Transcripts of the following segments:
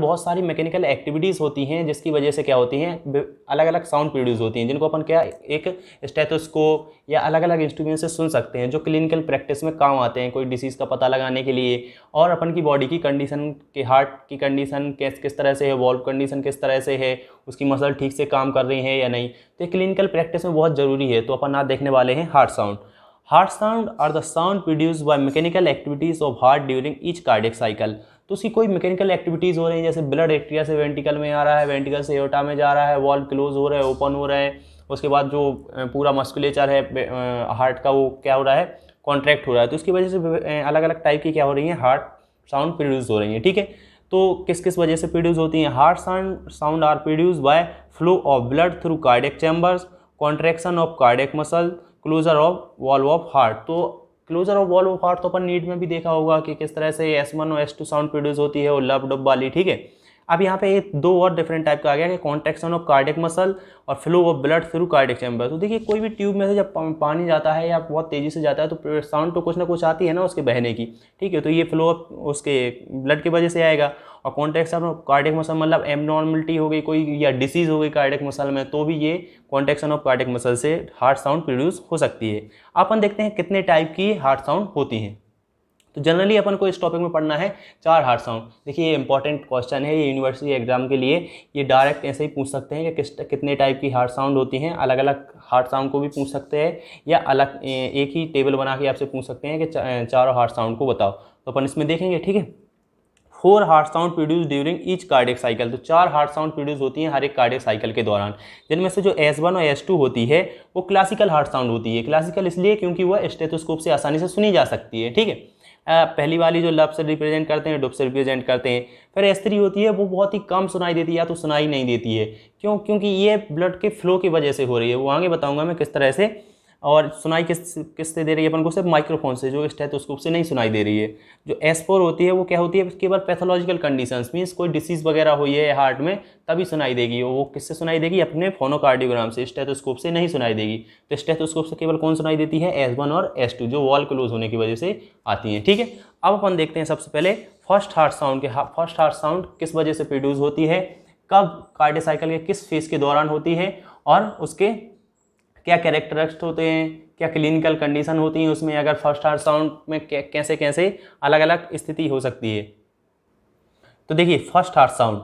बहुत सारी mechanical activities होती हैं जिसकी वजह से क्या होती हैं अलग अलग साउंड प्रोड्यूस होती हैं जिनको अपन क्या एक स्टेथोस्कोप या अलग अलग इंस्ट्रूमेंट से सुन सकते हैं जो क्लिनिकल प्रैक्टिस में काम आते हैं कोई डिसीज़ का पता लगाने के लिए और अपन की बॉडी की कंडीशन के हार्ट की कंडीशन किस किस तरह से है वॉल्व कंडीशन किस तरह से है उसकी मसल ठीक से काम कर रही है या नहीं तो क्लिनिकल प्रैक्टिस में बहुत ज़रूरी है तो अपन आज देखने वाले हैं heart sound heart sound are the sound produce by mechanical activities of heart during each cardiac cycle तो उसकी कोई मैकेनिकल एक्टिविटीज़ हो रही है जैसे ब्लड एक्ट्रिया से वेंटिकल में आ रहा है वेंटिकल से एयोटा में जा रहा है वॉल्व क्लोज हो रहा है ओपन हो रहा है उसके बाद जो पूरा मस्कुलेचर है हार्ट का वो क्या हो रहा है कॉन्ट्रैक्ट हो रहा है तो उसकी वजह से अलग अलग टाइप की क्या हो रही है हार्ट साउंड प्रोड्यूस हो रही है ठीक है तो किस किस वजह से प्रोड्यूस होती हैं heart sound sound are produce by flow of blood through cardiac chambers contraction of cardiac muscle closure of valve of heart तो क्लोजर ऑफ वॉल्व पार्ट तो अपन नीट में भी देखा होगा कि किस तरह से एस वन और एस टू साउंड प्रोड्यूस होती है और लब डब वाली ठीक है अब यहाँ पे दो और डिफरेंट टाइप का आ गया कि कॉन्ट्रेक्शन ऑफ कार्डिक मसल और flow of blood through cardiac chamber तो देखिए कोई भी ट्यूब में से जब पानी जाता है या बहुत तेज़ी से जाता है तो साउंड तो कुछ ना कुछ आती है ना उसके बहने की ठीक है तो ये फ्लो ऑफ उसके ब्लड की वजह से आएगा और कॉन्ट्रेक्शन ऑफ कार्डिक मसल मतलब एबनॉर्मलिटी हो गई कोई या डिसीज़ हो गई कार्डिक मसल में तो भी ये कॉन्ट्रेक्शन ऑफ कार्डिक मसल से हार्ट साउंड प्रोड्यूस हो सकती है अपन देखते हैं कितने टाइप की हार्ट साउंड होती हैं तो जनरली अपन को इस टॉपिक में पढ़ना है चार हार्ड साउंड देखिए ये इंपॉर्टेंट क्वेश्चन है ये यूनिवर्सिटी एग्जाम के लिए ये डायरेक्ट ऐसे ही पूछ सकते हैं कि किस कितने टाइप की हार्ड साउंड होती हैं अलग अलग हार्ड साउंड को भी पूछ सकते हैं या अलग एक ही टेबल बना के आपसे पूछ सकते हैं कि चारों हार्ड साउंड को बताओ तो अपन इसमें देखेंगे ठीक है four heart sound produce during each cardiac cycle तो चार हार्ट साउंड प्रोड्यूस होती हैं हर एक कार्डिक साइकिल के दौरान जिनमें से जो एस वन और एस टू होती है वो क्लासिकल हार्ट साउंड होती है क्लासिकल इसलिए क्योंकि वह स्टेथोस्कोप से आसानी से सुनी जा सकती है ठीक है पहली वाली जो लफ्स रिप्रेजेंट करते हैं डुब से रिप्रेजेंट करते हैं फिर एस्त्री होती है वो बहुत ही कम सुनाई देती है या तो सुनाई नहीं देती है क्यों क्योंकि ये ब्लड के फ्लो की वजह से हो रही है वो आगे बताऊँगा मैं किस तरह से और सुनाई किस किससे दे रही है अपन को सिर्फ माइक्रोफोन से जो स्टेथोस्कोप से नहीं सुनाई दे रही है जो एस फोर होती है वो क्या होती है केवल पैथोलॉजिकल कंडीशंस मीन्स कोई डिसीज़ वगैरह हुई है हार्ट में तभी सुनाई देगी वो किससे सुनाई देगी अपने फोनोकार्डियोग्राम से स्टेथोस्कोप से नहीं सुनाई देगी तो स्टेथोस्कोप से केवल कौन सुनाई देती है एस वन और एस टू जो वॉल क्लोज होने की वजह से आती हैं ठीक है अब अपन देखते हैं सबसे पहले फर्स्ट हार्ट साउंड के फर्स्ट हार्ट साउंड किस वजह से प्रोड्यूस होती है कब कार्डिसाइकिल के किस फेज के दौरान होती है और उसके क्या कैरेक्टरिस्ट होते हैं क्या क्लिनिकल कंडीशन होती हैं उसमें अगर फर्स्ट साउंड में कैसे कैसे अलग अलग स्थिति हो सकती है तो देखिए फर्स्ट साउंड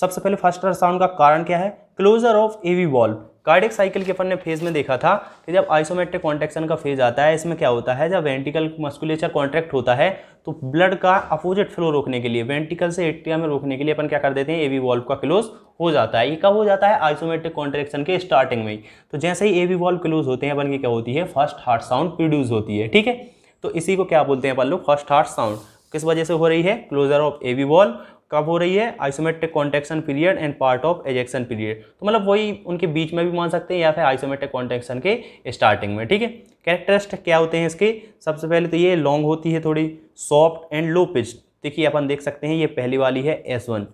सबसे पहले फर्स्ट साउंड का कारण क्या है closure of AV valve cardiac cycle के अपन ने फेज में देखा था कि जब आइसोमेट्रिक कॉन्ट्रेक्शन का फेज आता है इसमें क्या होता है जब वेंटिकल मस्कुलेचर कॉन्ट्रैक्ट होता है तो ब्लड का अपोजिट फ्लो रोकने के लिए वेंटिकल से एट्रिया में रोकने के लिए अपन क्या कर देते हैं एवी वॉल्व का क्लोज हो जाता है ये कब हो जाता है आइसोमेट्रिक कॉन्ट्रेक्शन के स्टार्टिंग में तो जैसे ही एवी वॉल्व क्लोज होते हैं अपन की क्या होती है फर्स्ट हार्ट साउंड प्रोड्यूस होती है ठीक है तो इसी को क्या बोलते हैं अपन लोग फर्स्ट हार्ट साउंड किस वजह से हो रही है closure of AV V valve कब हो रही है isometric contraction period end part of ejection period तो मतलब वही उनके बीच में भी मान सकते हैं या फिर आइसोमेट्रिक कॉन्टेक्शन के स्टार्टिंग में ठीक है कैरेक्टरिस्टिक क्या होते हैं इसके सबसे पहले तो ये लॉन्ग होती है थोड़ी सॉफ्ट एंड लो पिच देखिए अपन देख सकते हैं ये पहली वाली है एस वन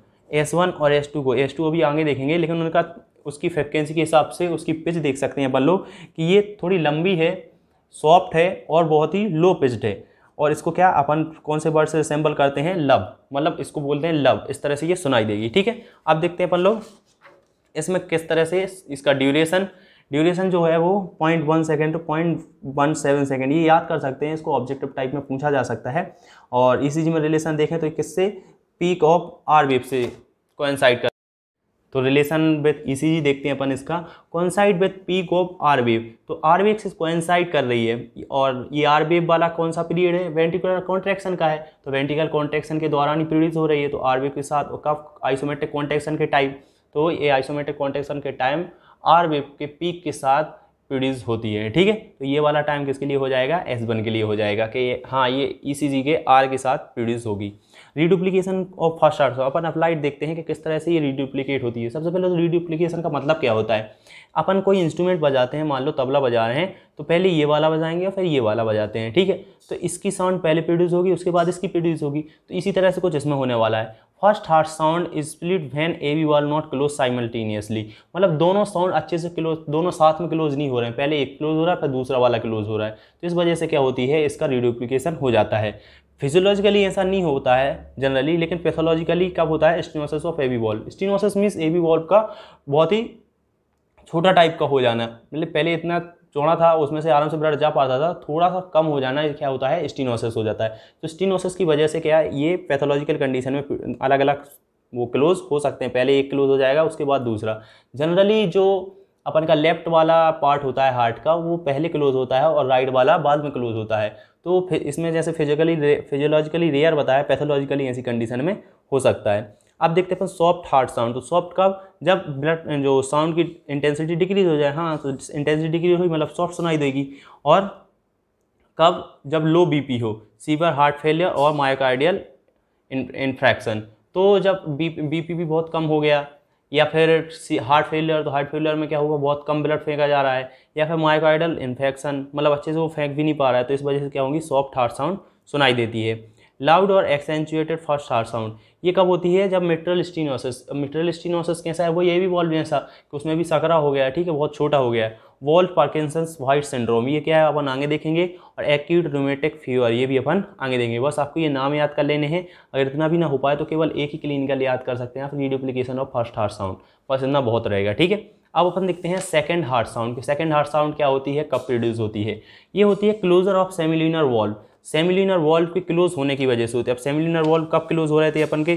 एस वन और एस टू को एस टू अभी आगे देखेंगे लेकिन उनका उसकी फ्रिक्वेंसी के हिसाब से उसकी पिच देख सकते हैं अपन लोग कि ये थोड़ी लंबी है सॉफ्ट है और बहुत ही लो पिच्ड है और इसको क्या अपन कौन से वर्ड से रिसेंबल करते हैं लव मतलब इसको बोलते हैं लव इस तरह से ये सुनाई देगी ठीक है अब देखते हैं अपन लोग इसमें किस तरह से इसका ड्यूरेशन ड्यूरेशन जो है वो point one second to point one seven second ये याद कर सकते हैं इसको ऑब्जेक्टिव टाइप में पूछा जा सकता है और इसी में रिलेशन देखें तो किससे पीक ऑफ आर वेब से कोइंसाइड कर तो रिलेशन विथ ईसीजी देखते हैं अपन इसका coincide with peak of R wave तो आर वेव से कॉन्साइड कर रही है और ये आर वेव वाला कौन सा पीरियड है वेंटिकुलर कॉन्ट्रैक्शन का है तो वेंटिकल कॉन्ट्रैक्शन के दौरान ही प्रोड्यूस हो रही है तो आर वेव के साथ कफ आइसोमेट्रिक कॉन्ट्रैक्शन के टाइम तो ये आइसोमेट्रिक कॉन्ट्रैक्शन के टाइम आर वेव के पीक के साथ प्रोड्यूस होती है ठीक है तो ये वाला टाइम किसके लिए हो जाएगा एस वन के लिए हो जाएगा कि हाँ ये ई e के आर के साथ प्रोड्यूस होगी रीडुप्लीकेशन ऑफ फर्स्ट आर्ट्स अपन अप्लाइड देखते हैं कि किस तरह से ये रीडुप्लीकेट होती है सबसे पहले तो रीडुप्लीकेशन का मतलब क्या होता है अपन कोई इंस्ट्रूमेंट बजाते हैं मान लो तबला बजा रहे हैं तो पहले ये वाला बजाएंगे और फिर ये वाला बजाते हैं ठीक है तो इसकी साउंड पहले प्रोड्यूस होगी उसके बाद इसकी प्रोड्यूस होगी तो इसी तरह से कुछ इसमें होने वाला है first heart sound split when A V valve not close simultaneously मतलब दोनों साउंड अच्छे से क्लोज दोनों साथ में क्लोज नहीं हो रहे हैं पहले एक क्लोज हो रहा है फिर दूसरा वाला क्लोज हो रहा है तो इस वजह से क्या होती है इसका रिड्यूप्लीकेशन हो जाता है फिजियोलॉजिकली ऐसा नहीं होता है जनरली लेकिन पैथोलॉजिकली कब होता है stenosis of AV valve stenosis means AV valve का बहुत ही छोटा टाइप का हो जाना मतलब पहले इतना चौड़ा था उसमें से आराम से ब्लड जा पाता था थोड़ा सा कम हो जाना क्या होता है स्टीनोसिस हो जाता है तो स्टीनोसिस की वजह से क्या है ये पैथोलॉजिकल कंडीशन में अलग अलग वो क्लोज हो सकते हैं पहले एक क्लोज हो जाएगा उसके बाद दूसरा जनरली जो अपन का लेफ्ट वाला पार्ट होता है हार्ट का वो पहले क्लोज होता है और राइट वाला बाद में क्लोज होता है तो इसमें जैसे फिजिकली फिजियोलॉजिकली रेयर बताया पैथोलॉजिकली ऐसी कंडीशन में हो सकता है अब देखते हैं अपन सॉफ्ट हार्ट साउंड तो सॉफ्ट का जब ब्लड जो साउंड की इंटेंसिटी डिक्रीज हो जाए हाँ तो इंटेंसिटी डिक्रीज हुई मतलब सॉफ्ट सुनाई देगी और कब जब लो बीपी हो सीवर हार्ट फेलियर और मायोकार्डियल इन्फ्रैक्शन तो जब बी बीपी भी बहुत कम हो गया या फिर हार्ट फेलियर तो हार्ट फेलियर में क्या होगा बहुत कम ब्लड फेंका जा रहा है या फिर माइकोइडल इन्फेक्शन मतलब अच्छे से वो फेंक भी नहीं पा रहा है तो इस वजह से क्या होगी सॉफ्ट हार्ट साउंड सुनाई देती है लाउड और एक्सेंचुएटेड फर्स्ट हार साउंड ये कब होती है जब मिट्रल स्टीनोसिस मिट्रल स्टीनोसिस कैसा है वो ये भी वॉल्व जैसा कि उसमें भी सकरा हो गया ठीक है बहुत छोटा हो गया वॉल्व पार्किसंस वाइट सिंड्रोम ये क्या है अपन आगे देखेंगे और एक्यूट रोमेटिक फीवर ये भी अपन आगे देंगे बस आपको ये नाम याद कर लेने हैं अगर इतना भी ना हो पाए तो केवल एक ही क्लिनिकल याद कर सकते हैं आप reduplication of first heart sound बस इतना बहुत रहेगा ठीक है अब अपन देखते हैं सेकंड हार्ट साउंड की सेकंड हार्ट साउंड क्या होती है कब प्रोड्यूस होती है ये होती है closure of semilunar valve semilunar valve के क्लोज होने की वजह से होती है अब सेमिलिनर वॉल्व कब क्लोज हो रहे थे अपन के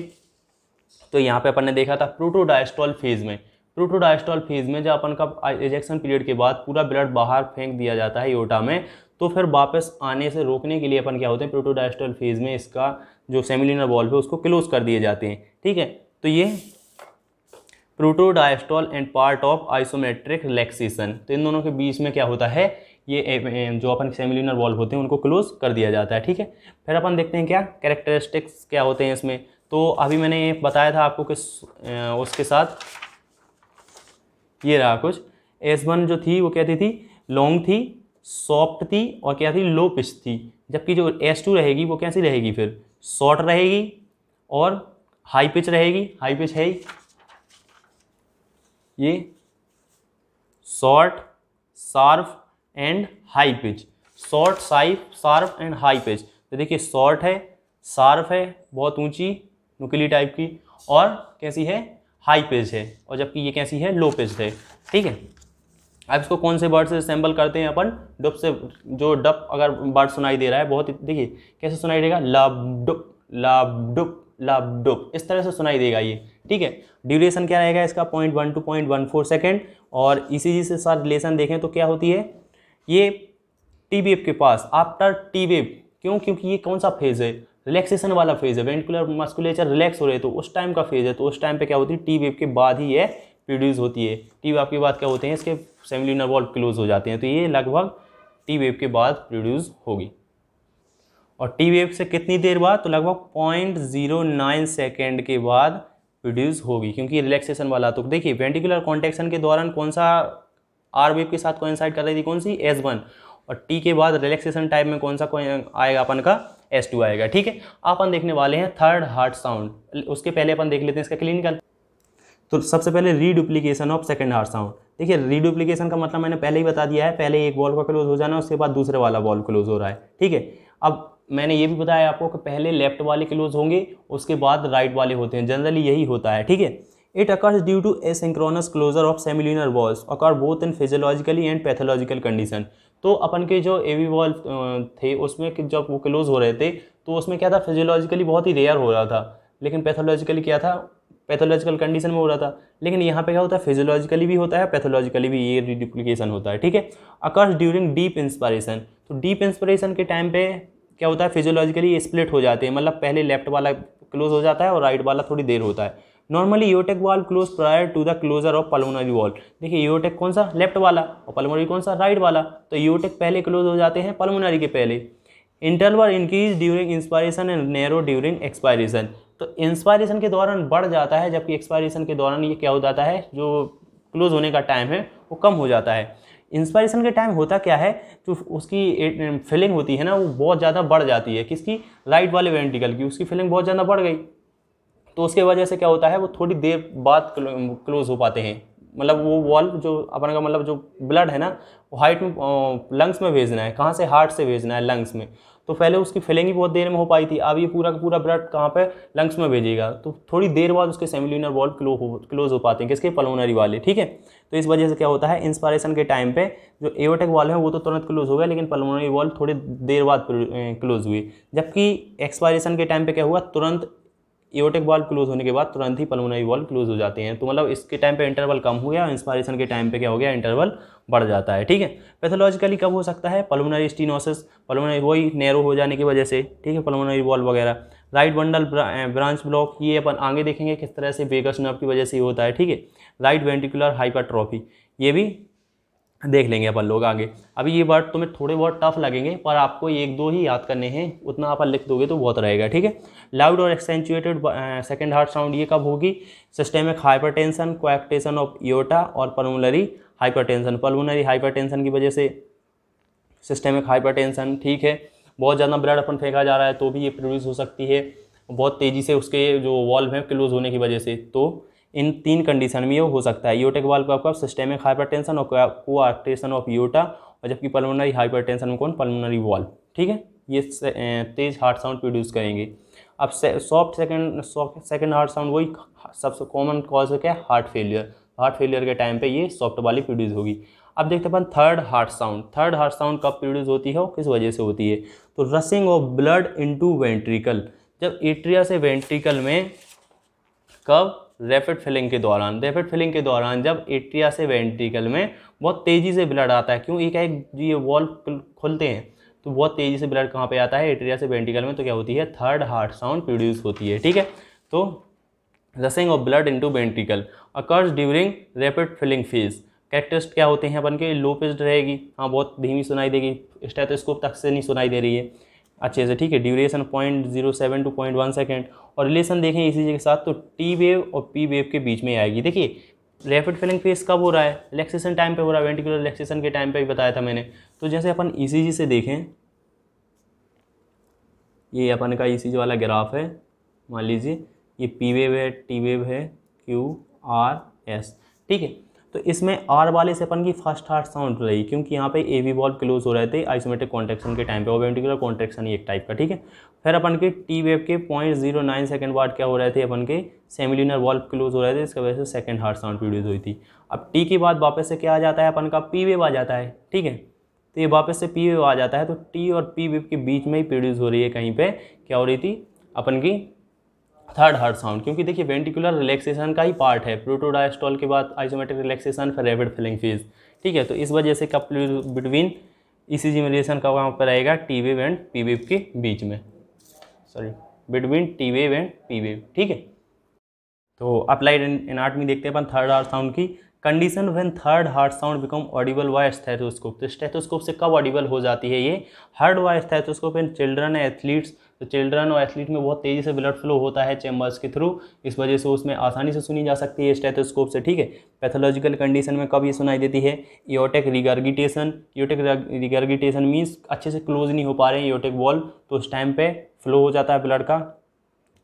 तो यहाँ पे अपन ने देखा था प्रोटोडायस्टॉल फेज में प्रोटोडायस्टॉल फेज में जब अपन का इजेक्शन पीरियड के बाद पूरा ब्लड बाहर फेंक दिया जाता है योटा में तो फिर वापस आने से रोकने के लिए अपन क्या होते हैं प्रोटोडाइस्टॉल फेज में इसका जो सेमिलिनर वॉल्व है उसको क्लोज कर दिए जाते हैं ठीक है तो ये protodiastole end part of isometric relaxation तो इन दोनों के बीच में क्या होता है ये जो अपन सेमिलिनर वॉल्व होते हैं उनको क्लोज कर दिया जाता है ठीक है फिर अपन देखते हैं क्या कैरेक्टरिस्टिक्स क्या होते हैं इसमें तो अभी मैंने बताया था आपको किस उसके साथ ये रहा कुछ एस वन जो थी वो कहती थी लॉन्ग थी सॉफ्ट थी और क्या थी लो पिच थी जबकि जो एस टू रहेगी वो कैसी रहेगी फिर शॉर्ट रहेगी और हाई पिच रहेगी हाई पिच है ये short sharp and high pitch short sharp sharp and high pitch तो देखिए शॉर्ट है सार्फ है बहुत ऊंची नुकीली टाइप की और कैसी है हाई पिच है और जबकि ये कैसी है लो पिच है ठीक है अब इसको कौन से वर्ड से असेंबल करते हैं अपन डुप से जो डप अगर वर्ड सुनाई दे रहा है बहुत देखिए कैसे सुनाई देगा लब डुप लब डुप लब डुप इस तरह से सुनाई देगा ये ठीक है ड्यूरेशन क्या रहेगा इसका point one two point one four second और इसी से साथ रिलेशन देखें तो क्या होती है ये टी वेव के पास आफ्टर टी वेव क्यों क्योंकि ये कौन सा फेज़ है रिलैक्सेशन वाला फेज़ है वेंटिकुलर मस्कुलेचर रिलैक्स हो रहे तो उस टाइम का फेज़ है तो उस टाइम पे क्या होती है टी वेव के बाद ही ये प्रोड्यूस होती है टी वेव के बाद क्या होते हैं इसके सेमिलिनर वॉल क्लोज हो जाते हैं तो ये लगभग टी वेव के बाद प्रोड्यूस होगी और टी वेव से कितनी देर बाद तो लगभग पॉइंट जीरो नाइन सेकेंड के बाद प्रोड्यूस होगी क्योंकि रिलैक्सेशन वाला तो देखिए वेंटिकुलर कॉन्टेक्शन के दौरान कौन सा आर वेव के साथ कोइंसाइड कर रही थी कौन सी एस वन और टी के बाद रिलैक्सेशन टाइप में कौन सा आएगा अपन का एस टू आएगा ठीक है अपन देखने वाले हैं थर्ड हार्ट साउंड उसके पहले अपन देख लेते हैं इसका क्लिनिकल तो सबसे पहले reduplication of second heart sound देखिए रीडुप्लीकेशन का मतलब मैंने पहले ही बता दिया है पहले एक बॉल का क्लोज हो जाना है उसके बाद दूसरे वाला बॉल क्लोज हो रहा है ठीक है अब मैंने ये भी बताया आपको कि पहले लेफ्ट वाले क्लोज होंगे उसके बाद राइट वाले होते हैं जनरली यही होता है ठीक है It due to asynchronous closure of semilunar valves occur both in physiologically and pathological condition तो अपन के जो एवी वॉल थे उसमें जब वो क्लोज हो रहे थे तो उसमें क्या था फिजियोलॉजिकली बहुत ही रेयर हो रहा था लेकिन पैथोलॉजिकली क्या था पैथोलॉजिकल कंडीशन में हो रहा था लेकिन यहाँ पे क्या होता है फिजियोलॉजिकली भी होता है पैथोलॉजिकली भी ये रिडुप्लिकेशन होता है ठीक है अकर्स ड्यूरिंग डीप इंस्पायरेशन तो डीप इंस्पायरेशन के टाइम पे क्या होता है फिजियोलॉजिकली स्प्लिट हो जाते हैं मतलब पहले लेफ्ट वाला क्लोज हो जाता है और राइट वाला थोड़ी देर होता है normally aortic valve close prior to the closure of pulmonary valve देखिए योटेक कौन सा लेफ्ट वाला और पल्मोनरी कौन सा राइट वाला तो योटेक पहले क्लोज हो जाते हैं पल्मोनरी के पहले interval increase during inspiration and narrow during expiration तो इंस्पायरेशन के दौरान बढ़ जाता है जबकि एक्सपायरेशन के दौरान ये क्या हो जाता है जो क्लोज होने का टाइम है वो कम हो जाता है इंस्पायरेशन के टाइम होता क्या है जो उसकी फीलिंग होती है ना वो बहुत ज़्यादा बढ़ जाती है किसकी राइट वाले वेंटिकल की उसकी फीलिंग बहुत ज़्यादा बढ़ गई तो उसके वजह से क्या होता है वो थोड़ी देर बाद क्लोज हो पाते हैं मतलब वो वॉल्व जो अपन का मतलब जो ब्लड है ना वो हाइट में लंग्स में भेजना है कहाँ से हार्ट से भेजना है लंग्स में तो पहले उसकी फिलिंग बहुत देर में हो पाई थी अब ये पूरा का पूरा ब्लड कहाँ पे लंग्स में भेजेगा तो थोड़ी देर बाद उसके सेमिलिनर वॉल्व क्लो हो क्लोज हो पाते हैं किसके पलोनरी वाले ठीक है तो इस वजह से क्या होता है इंस्पायरेशन के टाइम पे जो एवोटेक वाले हैं वो तो तुरंत क्लोज हो गया लेकिन पलोनरी वॉल्व थोड़ी देर बाद क्लोज हुई जबकि एक्सपायरेशन के टाइम पर क्या हुआ तुरंत ईओटिक वाल्व क्लोज होने के बाद तुरंत ही पल्मोनरी वॉल्व क्लोज हो जाते हैं तो मतलब इसके टाइम पे इंटरवल कम हो गया इंस्पायरेशन के टाइम पे क्या हो गया इंटरवल बढ़ जाता है ठीक है पैथोलॉजिकली कब हो सकता है पल्मोनरी स्टीनोसिस पल्मोनरी वही नैरो हो जाने की वजह से ठीक है पल्मोनरी वॉल्व वगैरह राइट बंडल ब्रांच ब्लॉक ये अपन आगे देखेंगे किस तरह से बेगस नर्व की वजह से होता है ठीक है राइट वेंटिकुलर हाइपरट्रॉफी ये भी देख लेंगे अपन लोग आगे अभी ये वर्ड तुम्हें थोड़े बहुत टफ लगेंगे पर आपको एक दो ही याद करने हैं उतना आप लिख दोगे तो बहुत रहेगा ठीक है लाउड और एक्सेंचुएटेड सेकेंड हार्ट साउंड ये कब होगी systemic hypertension coarctation of aorta और hypertension pulmonary hypertension की वजह से सिस्टेमिक हाइपर टेंशन ठीक है बहुत ज़्यादा ब्लड अपन फेंका जा रहा है तो भी ये प्रोड्यूस हो सकती है बहुत तेज़ी से उसके जो वॉल्व हैं क्लोज होने की वजह से तो इन तीन कंडीशन में ये हो सकता है के बाल को आपका सिस्टेमिक हाइपर और ऑफ यूटा और जबकि पल्मोनरी हाइपर में कौन पल्मोनरी वॉल ठीक है ये तेज हार्ट साउंड प्रोड्यूस करेंगे अब से, soft second soft second heart sound वही सबसे कॉमन कॉज क्या है हार्ट फेलियर हार्ट फेलियर के टाइम पे ये सॉफ्ट वाली प्रोड्यूस होगी अब देखते अपन third heart sound third heart sound कब प्रोड्यूस होती है और किस वजह से होती है तो rushing of blood into ventricle जब एट्रिया से वेंट्रिकल में कब रैपिड फिलिंग के दौरान रैपिड फिलिंग के दौरान जब एट्रिया से वेंट्रिकल में बहुत तेज़ी से ब्लड आता है क्यों एक एक ये वॉल खुलते हैं तो बहुत तेज़ी से ब्लड कहाँ पे आता है एट्रिया से वेंट्रिकल में तो क्या होती है थर्ड हार्ट साउंड प्रोड्यूस होती है ठीक है तो rushing of blood into ventricle occurs during rapid filling phase characteristic क्या होते हैं अपन के लोपेस्ट रहेगी हाँ बहुत धीमी सुनाई देगी स्टेथोस्कोप तक से नहीं सुनाई दे रही है अच्छे से ठीक है duration point zero seven to point one second और रिलेशन देखें इसी के साथ तो टी वेव और पी वेव के बीच में आएगी देखिए रैपिड फिलिंग फेस कब हो रहा है रिलेक्सेशन टाइम पे हो रहा है वेंटिकुलर रिलेक्सेशन के टाइम पे भी बताया था मैंने तो जैसे अपन जी e से देखें ये अपन का जी e वाला ग्राफ है मान लीजिए ये पी वेव है टी वेव है क्यू आर एस ठीक है तो इसमें आर वाले से अपन की फर्स्ट हार्ट साउंड रही क्योंकि यहाँ पे ए वी वॉल्व क्लोज हो रहे थे आइसोमेटिक कॉन्ट्रेक्शन के टाइम पे ओवेंटिकुलर कॉन्ट्रेक्शन ही एक टाइप का ठीक है फिर अपन के टी वेव के पॉइंट जीरो नाइन सेकेंड वार्ड क्या हो रहे थे अपन के सेमिलिनर वॉल्व क्लोज हो रहे थे इसकी वजह से सेकेंड हार्ट साउंड प्रोड्यूस हुई थी अब टी के बाद वापस से क्या आ जाता है अपन का पी वेव आ जाता है ठीक है तो ये वापस से पी वेव आ जाता है तो टी और पी वेव के बीच में ही प्रोड्यूस हो रही है कहीं पर क्या हो रही थी अपन की थर्ड हार्ट साउंड क्योंकि देखिए वेंटिकुलर रिलैक्सेशन का ही पार्ट है प्रोटोडायस्टॉल के बाद isometric relaxation for rapid filling phase ठीक है तो इस वजह से कप बिटवीन ई सी में रिलेशन का वहाँ पर रहेगा T wave and P wave के बीच में sorry between T wave and P wave ठीक है तो अप्लाइड एनाटमी देखते हैं अपन थर्ड हार्ट साउंड की condition when third heart sound become audible by stethoscope तो स्टेथोस्कोप से कब ऑडिबल हो जाती है ये heard by stethoscope in children athletes तो चिल्ड्रन और एथलीट में बहुत तेज़ी से ब्लड फ्लो होता है चैम्बर्स के थ्रू इस वजह से उसमें आसानी से सुनी जा सकती है स्टेथोस्कोप से ठीक है पैथोलॉजिकल कंडीशन में कब ये सुनाई देती है aortic regurgitation aortic regurgitation means अच्छे से क्लोज नहीं हो पा रहे हैं ईोटेक वॉल तो उस टाइम पर फ्लो हो जाता है ब्लड का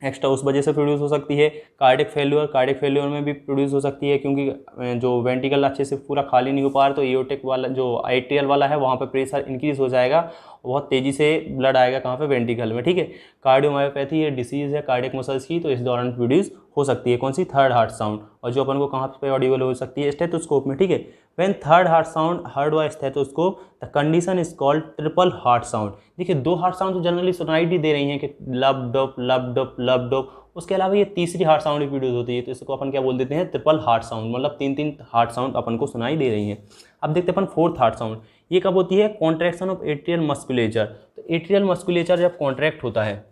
एक्स्ट्रा उस वजह से प्रोड्यूस हो सकती है कार्डिक फेल्यूर कार्डिक फेल्यूर में भी प्रोड्यूस हो सकती है क्योंकि जो वेंटिकल अच्छे से पूरा खाली नहीं हो पा रहा तो एओटिक वाला जो आई वाला है वहाँ पर प्रेशर इंक्रीज हो जाएगा बहुत तेज़ी से ब्लड आएगा कहाँ पे वेंटिकल में ठीक है कार्डियोमायोपैथी ये डिसीज़ है कार्डिक मसल्स की तो इस दौरान प्रोड्यूस हो सकती है कौन सी थर्ड हार्ट साउंड और जो अपन को कहाँ पे ऑडिबल हो सकती है स्टेथोस्कोप में ठीक है when third heart sound heard by stethoscope the condition is called triple heart sound देखिए दो हार्ट साउंड तो जनरली सुनाई भी दे रही हैं कि लब डप लब डप लब डप उसके अलावा ये तीसरी हार्ट साउंड भी प्रोड्यूस होती है तो इसको अपन क्या बोल देते हैं ट्रिपल हार्ट साउंड मतलब तीन तीन हार्ट साउंड अपन को सुनाई दे रही हैं अब देखते हैं अपन फोर्थ हार्ट साउंड ये कब होती है कॉन्ट्रैक्शन ऑफ एट्रियल मस्कुलेचर तो एट्रियल मस्कुलेचर जब कॉन्ट्रैक्ट होता है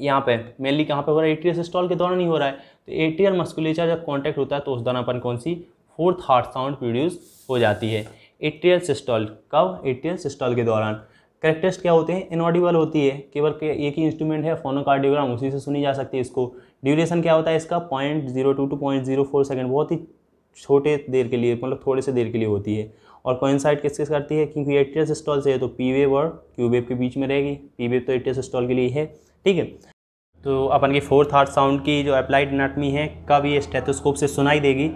यहाँ पे मेनली कहाँ पे हो रहा है एटीरियर स्टॉल के दौरान ही हो रहा है तो एटीरियर मस्कुलेचर जब कॉन्टैक्ट होता है तो उस दौरान अपन कौन सी फोर्थ हार्ट साउंड प्रोड्यूस हो जाती है एट्रियल सिस्टॉल कब एट्रियल सिस्टॉल के दौरान करेक्टेस्ट क्या होते हैं इनऑडिबल होती है केवल एक ही इंस्ट्रूमेंट है फोनोकार्डियोग्राम उसी से सुनी जा सकती है इसको ड्यूरेशन क्या होता है इसका point zero two two point zero four second बहुत ही छोटे देर के लिए मतलब थोड़े से देर के लिए होती है और साइड किस किस करती है क्योंकि एट्रियल स्टॉल से है तो पी वेव और क्यू वेव के बीच में रहेगी पी वेव तो एट्रियल स्टॉल के लिए है ठीक है तो अपन की फोर्थ हार्ट साउंड की जो अप्लाइड एनाटमी है कब ये स्टेथोस्कोप से सुनाई देगी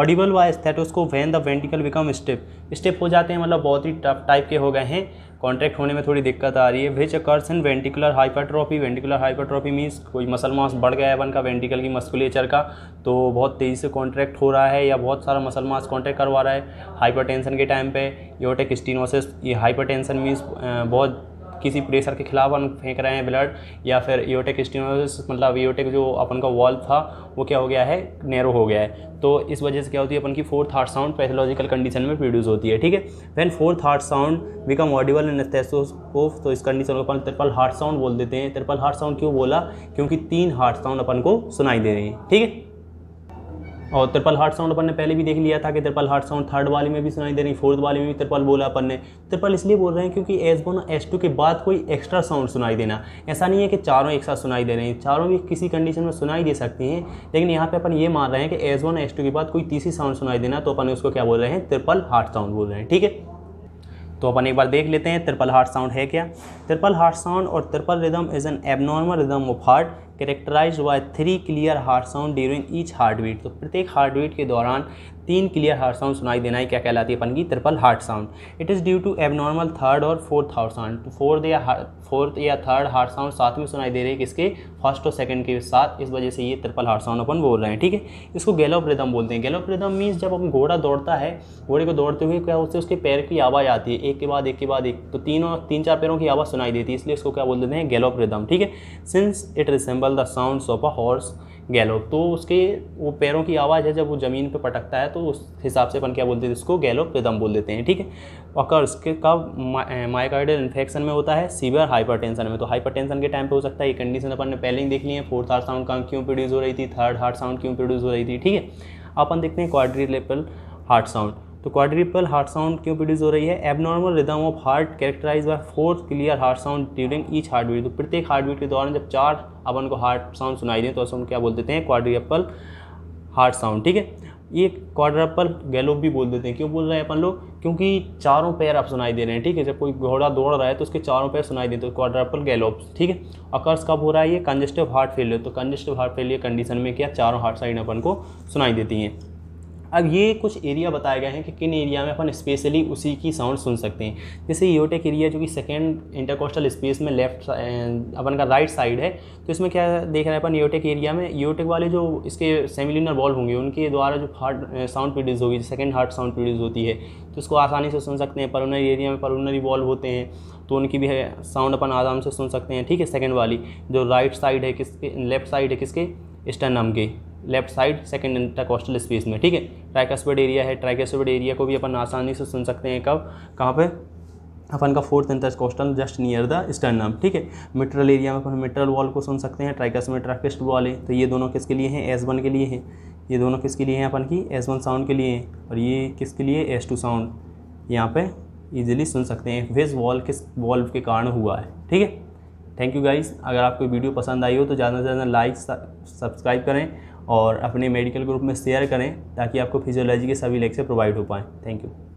audible by stethoscope when the ventricle become stiff stiff हो जाते हैं मतलब बहुत ही टफ टाइप के हो गए हैं कॉन्ट्रैक्ट होने में थोड़ी दिक्कत आ रही है which occurs in ventricular hypertrophy ventricular hypertrophy means कोई मसल मास बढ़ गया है अपन का वेंटिकल की मस्कुलेचर का तो बहुत तेज़ी से कॉन्ट्रैक्ट हो रहा है या बहुत सारा मसल मास कॉन्ट्रैक्ट करवा रहा है हाइपरटेंशन के टाइम पे योटेक स्टीनोसिस ये हाइपरटेंशन मीन्स बहुत किसी प्रेशर के खिलाफ हम फेंक रहे हैं ब्लड या फिर ईओटेक स्टीनोसिस मतलब ईओटेक जो अपन का वॉल्व था वो क्या हो गया है नैरो हो गया है तो इस वजह से क्या होती है अपन की fourth heart sound pathological condition में प्रोड्यूस होती है ठीक है when fourth heart sound become audible in of तो इस कंडीशन को अपन त्रिपल हार्ट साउंड बोल देते हैं त्रिपल हार्ट साउंड क्यों बोला क्योंकि तीन हार्ट साउंड अपन को सुनाई दे रहे हैं ठीक है और ट्रिपल हार्ट साउंड अपन ने पहले भी देख लिया था कि ट्रिपल हार्ट साउंड थर्ड वाले में भी सुनाई दे रही फोर्थ वाले में भी ट्रिपल बोला अपन ने ट्रिपल इसलिए बोल रहे हैं क्योंकि एस वन एस टू के बाद कोई एक्स्ट्रा साउंड सुनाई देना ऐसा नहीं है कि चारों एक साथ सुनाई दे रहे हैं चारों भी किसी कंडीशन में सुनाई दे सकती हैं लेकिन यहाँ पर अपन ये मान रहे हैं कि एस वन एस टू के बाद कोई तीसरी साउंड सुनाई देना तो अपन उसको क्या बोल रहे हैं ट्रिपल हार्ट साउंड बोल रहे हैं ठीक है तो अपन एक बार देख लेते हैं ट्रिपल हार्ट साउंड है क्या ट्रिपल हार्ट साउंड और triple rhythm is an abnormal rhythm of heart characterize by three clear heart sound during each heart beat तो प्रत्येक हार्ट बीट के दौरान तीन क्लियर हार्ट साउंड सुनाई देना ही क्या कहलाती है अपन की triple heart sound it is due to abnormal third और फोर्थ हार्ट साउंड फोर्थ या फोर्थ या थर्ड हार्ट साउंड साथ में सुनाई दे रहे हैं किसके फर्स्ट और सेकंड के साथ इस वजह से ये ट्रिपल हार्ट साउंड अपन बोल रहे हैं ठीक है इसको गैलोप रिदम बोलते हैं गैलोप रिदम मीन्स जब अपन घोड़ा दौड़ता है घोड़े को दौड़ते हुए क्या होते उसके पैर की आवाज़ आती है एक के बाद एक के बाद एक तो तीनों तीन चार पैरों की आवाज़ सुनाई देती है इसलिए इसको क्या बोल देते हैं गैलोप रिदम ठीक है since it resemble the sound of a horse gallop तो उसके वो पैरों की आवाज़ है जब वो ज़मीन पे पटकता है तो उस हिसाब से अपन क्या बोलते हैं इसको गैलोप रिदम बोल देते हैं ठीक है और उसके कब माइकार्डियल इन्फेक्शन में होता है सीवियर हाइपरटेंशन में तो हाइपरटेंशन के टाइम पे हो सकता है ये कंडीशन अपन ने पहले ही देख ली है फोर्थ हार्ट साउंड कहाँ क्यों प्रोड्यूस हो रही थी थर्ड हार्ट साउंड क्यों प्रोड्यूस हो रही थी ठीक है अपन देखते हैं क्वाड्री हार्ट साउंड तो क्वाड्रिपल हार्ट साउंड क्यों प्रोड्यूस हो रही है abnormal rhythm of heart characterize by fourth clear heart sound during each heart beat तो प्रत्येक हार्ट बीट के दौरान जब चार अपन को हार्ट साउंड सुनाई दें तो उसमें क्या बोल देते हैं क्वाड्रिपल हार्ट साउंड ठीक है ये क्वाड्रपल गैलोप भी बोल देते हैं क्यों बोल रहे हैं अपन लोग क्योंकि चारों पैर आप सुनाई दे रहे हैं ठीक है जब कोई घोड़ा दौड़ रहा है तो उसके चारों पैर सुनाई देते हैं क्वाड्रपल गैलोप ठीक है अकर्स कब हो रहा है ये कंजेस्टिव हार्ट फेलियर तो कंजेस्टिव हार्ट फेलियर कंडीशन में क्या चारों हार्ट साइड अपन को सुनाई देती हैं अब ये कुछ एरिया बताए गए हैं कि किन एरिया में अपन स्पेशली उसी की साउंड सुन सकते हैं जैसे योटेक एरिया जो कि सेकेंड इंटरकोस्टल स्पेस में लेफ्ट अपन का राइट साइड है तो इसमें क्या देख रहे हैं अपन योटेक एरिया में योटेक वाले जो इसके सेमिलिनर बॉल्व होंगे उनके द्वारा जो हार्ट साउंड प्रोड्यूस होगी सेकेंड हार्ट साउंड प्रोड्यूस होती है तो उसको आसानी से सुन सकते हैं परोनरी एरिया में परोनरी बॉल्व होते हैं तो उनकी भी है साउंड अपन आराम से सुन सकते हैं ठीक है सेकेंड वाली जो राइट साइड है किसके लेफ्ट साइड है किसके स्टर्नम के left side second intercostal space में ठीक है ट्राइकास्पेड एरिया है ट्राइकास्पेड एरिया को भी अपन आसानी से सुन सकते हैं कब कहाँ पे अपन का fourth intercostal just near the sternum ठीक है मिट्रल एरिया में अपन मिट्रल वॉल को सुन सकते हैं ट्राइकस में वॉल है तो ये दोनों किसके लिए हैं एस वन के लिए हैं ये दोनों किसके लिए हैं अपन की एस वन साउंड के लिए हैं और ये किसके लिए एस टू साउंड यहाँ पे ईजिली सुन सकते हैं विज वॉल किस वॉल्व के कारण हुआ है ठीक है थैंक यू गाइज अगर आपको वीडियो पसंद आई हो तो ज़्यादा से ज़्यादा लाइक सब्सक्राइब करें और अपने मेडिकल ग्रुप में शेयर करें ताकि आपको फिजियोलॉजी के सभी लेक्चर प्रोवाइड हो पाएँ थैंक यू